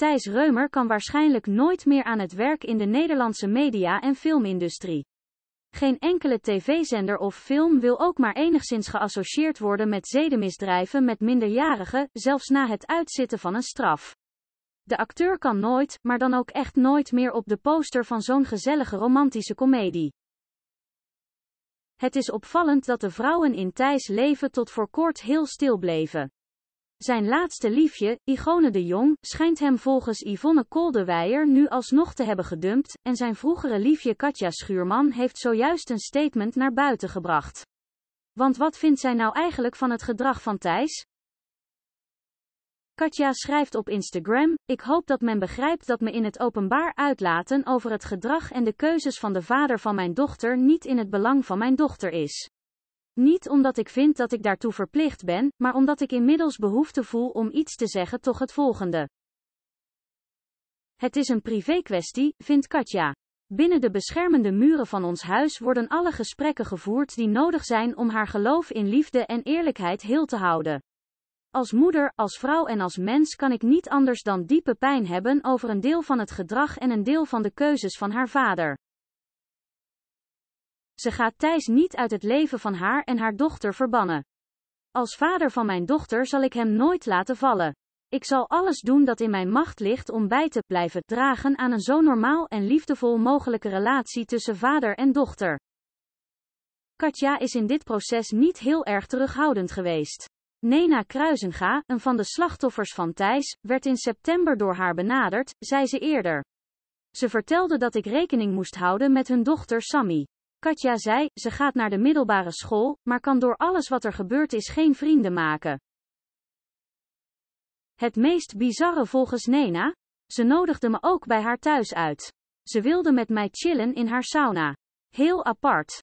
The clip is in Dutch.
Thijs Reumer kan waarschijnlijk nooit meer aan het werk in de Nederlandse media- en filmindustrie. Geen enkele tv-zender of film wil ook maar enigszins geassocieerd worden met zedenmisdrijven met minderjarigen, zelfs na het uitzitten van een straf. De acteur kan nooit, maar dan ook echt nooit meer op de poster van zo'n gezellige romantische komedie. Het is opvallend dat de vrouwen in Thijs leven tot voor kort heel stil bleven. Zijn laatste liefje, Igone de Jong, schijnt hem volgens Yvonne Koldewijer nu alsnog te hebben gedumpt, en zijn vroegere liefje Katja Schuurman heeft zojuist een statement naar buiten gebracht. Want wat vindt zij nou eigenlijk van het gedrag van Thijs? Katja schrijft op Instagram, ik hoop dat men begrijpt dat me in het openbaar uitlaten over het gedrag en de keuzes van de vader van mijn dochter niet in het belang van mijn dochter is. Niet omdat ik vind dat ik daartoe verplicht ben, maar omdat ik inmiddels behoefte voel om iets te zeggen toch het volgende. Het is een privé-kwestie, vindt Katja. Binnen de beschermende muren van ons huis worden alle gesprekken gevoerd die nodig zijn om haar geloof in liefde en eerlijkheid heel te houden. Als moeder, als vrouw en als mens kan ik niet anders dan diepe pijn hebben over een deel van het gedrag en een deel van de keuzes van haar vader. Ze gaat Thijs niet uit het leven van haar en haar dochter verbannen. Als vader van mijn dochter zal ik hem nooit laten vallen. Ik zal alles doen dat in mijn macht ligt om bij te blijven dragen aan een zo normaal en liefdevol mogelijke relatie tussen vader en dochter. Katja is in dit proces niet heel erg terughoudend geweest. Nena Kruisinga, een van de slachtoffers van Thijs, werd in september door haar benaderd, zei ze eerder. Ze vertelde dat ik rekening moest houden met hun dochter Sammy. Katja zei, ze gaat naar de middelbare school, maar kan door alles wat er gebeurd is geen vrienden maken. Het meest bizarre volgens Nena? Ze nodigde me ook bij haar thuis uit. Ze wilde met mij chillen in haar sauna. Heel apart.